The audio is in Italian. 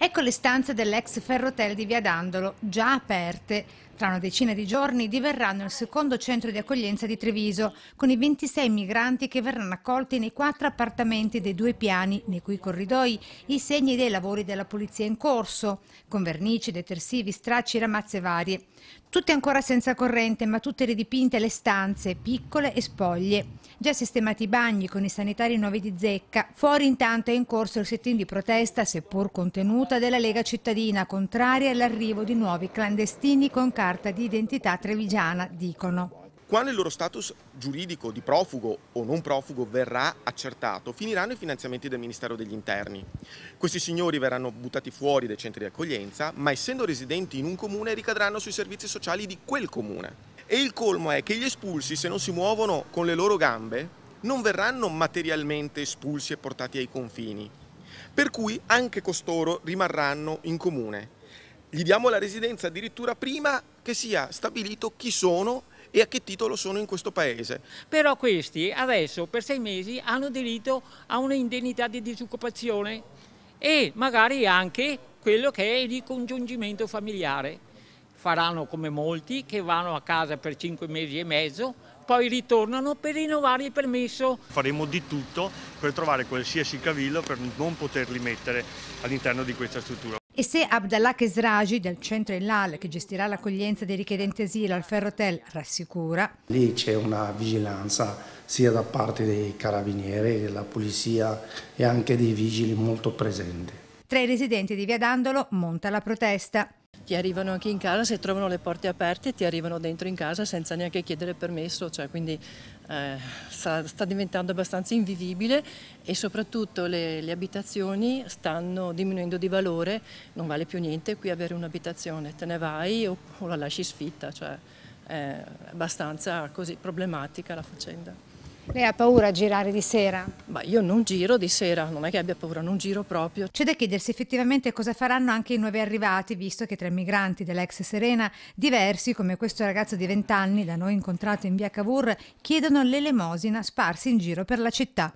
Ecco le stanze dell'ex ferrotel di Via Dandolo, già aperte, tra una decina di giorni diverranno il secondo centro di accoglienza di Treviso, con i 26 migranti che verranno accolti nei quattro appartamenti dei due piani, nei cui corridoi i segni dei lavori della polizia in corso, con vernici, detersivi, stracci, ramazze varie. Tutte ancora senza corrente, ma tutte ridipinte le stanze, piccole e spoglie. Già sistemati i bagni con i sanitari nuovi di zecca. Fuori intanto è in corso il sit-in di protesta, seppur contenuta, della Lega cittadina, contraria all'arrivo di nuovi clandestini con carico carta di identità trevigiana, dicono. Quando il loro status giuridico di profugo o non profugo verrà accertato, finiranno i finanziamenti del Ministero degli Interni. Questi signori verranno buttati fuori dai centri di accoglienza, ma essendo residenti in un comune ricadranno sui servizi sociali di quel comune. E il colmo è che gli espulsi, se non si muovono con le loro gambe, non verranno materialmente espulsi e portati ai confini. Per cui anche costoro rimarranno in comune. Gli diamo la residenza addirittura prima che sia stabilito chi sono e a che titolo sono in questo paese. Però questi adesso per sei mesi hanno diritto a un'indennità di disoccupazione e magari anche quello che è il ricongiungimento familiare. Faranno come molti che vanno a casa per cinque mesi e mezzo, poi ritornano per rinnovare il permesso. Faremo di tutto per trovare qualsiasi cavillo per non poterli mettere all'interno di questa struttura. E se Abdallah Kesraji del centro in LAL che gestirà l'accoglienza dei richiedenti asilo al Ferrotel, rassicura. Lì c'è una vigilanza sia da parte dei carabinieri, della polizia e anche dei vigili molto presenti. Tra i residenti di Via Dandolo monta la protesta. Ti arrivano anche in casa, se trovano le porte aperte ti arrivano dentro in casa senza neanche chiedere permesso, cioè, quindi eh, sta, sta, diventando abbastanza invivibile e soprattutto le, le, abitazioni stanno diminuendo di valore, non vale più niente qui avere un'abitazione, te ne vai o, o la lasci sfitta, cioè, è abbastanza così problematica la faccenda. Lei ha paura a girare di sera? ma io non giro di sera, non è che abbia paura, non giro proprio. C'è da chiedersi effettivamente cosa faranno anche i nuovi arrivati, visto che tra i migranti dell'ex Serena, diversi come questo ragazzo di 20 anni da noi incontrato in via Cavour, chiedono l'elemosina sparsi in giro per la città.